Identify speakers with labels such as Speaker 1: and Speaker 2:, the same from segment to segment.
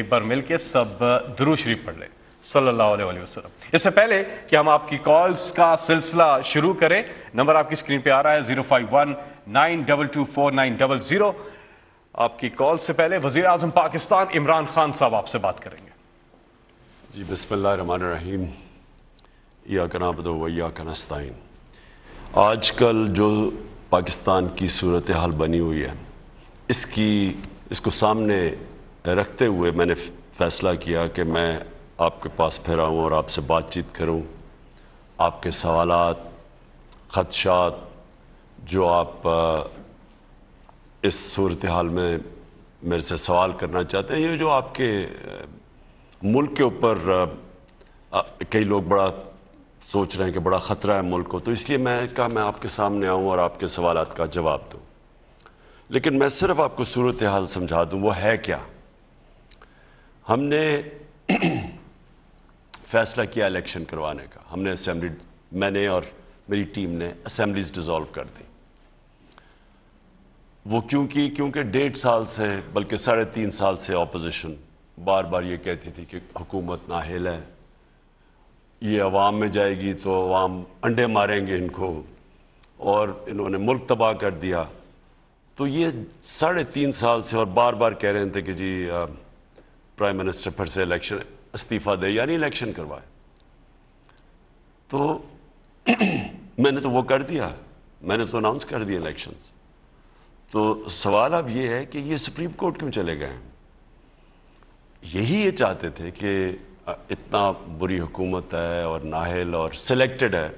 Speaker 1: एक बार मिलके सब दुरुशरी पढ़ लें सल्लल्लाहु अलैहि वसल्लम इससे पहले कि हम आपकी कॉल्स का सिलसिला शुरू करें नंबर आपकी स्क्रीन पे आ रहा है zero five one nine double two four nine double zero आपकी कॉल से पहले वजीर अजम पाकिस्तान इमरान खान साहब आपसे बात करेंगे
Speaker 2: जी बसमीम या कनाबद कनस्ताइन आज कल जो पाकिस्तान की सूरत हाल बनी हुई है इसकी इसको सामने रखते हुए मैंने फैसला किया कि मैं आपके पास फिर आऊँ और आपसे बातचीत करूँ आपके सवाल खदशात जो आप इस सूरत हाल में मेरे से सवाल करना चाहते हैं ये जो आपके मुल्क के ऊपर कई लोग बड़ा सोच रहे हैं कि बड़ा ख़तरा है मुल्क को तो इसलिए मैं कहा मैं आपके सामने आऊँ और आपके सवाल का जवाब दूँ लेकिन मैं सिर्फ आपको सूरत हाल समझा दूँ वो है क्या हमने फैसला किया इलेक्शन करवाने का हमने असम्बली मैंने और मेरी टीम ने असम्बलीज डिज़ोल्व कर दी वो क्यों की क्योंकि डेढ़ साल से बल्कि साढ़े तीन साल से अपोजिशन बार बार ये कहती थी कि हुकूमत नाहल है ये अवाम में जाएगी तो अवाम अंडे मारेंगे इनको और इन्होंने मुल्क तबाह कर दिया तो ये साढ़े तीन साल से और बार बार कह रहे थे कि जी प्राइम मिनिस्टर फिर से इलेक्शन इस्तीफ़ा दे यानी इलेक्शन करवाए तो मैंने तो वो कर दिया मैंने तो अनाउंस कर दिया इलेक्शंस तो सवाल अब ये है कि ये सुप्रीम कोर्ट क्यों चले गए यही ये चाहते थे कि इतना बुरी हुकूमत है और नाहल और सिलेक्टेड है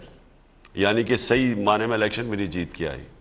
Speaker 2: यानी कि सही माने में इलेक्शन मेरी जीत के आई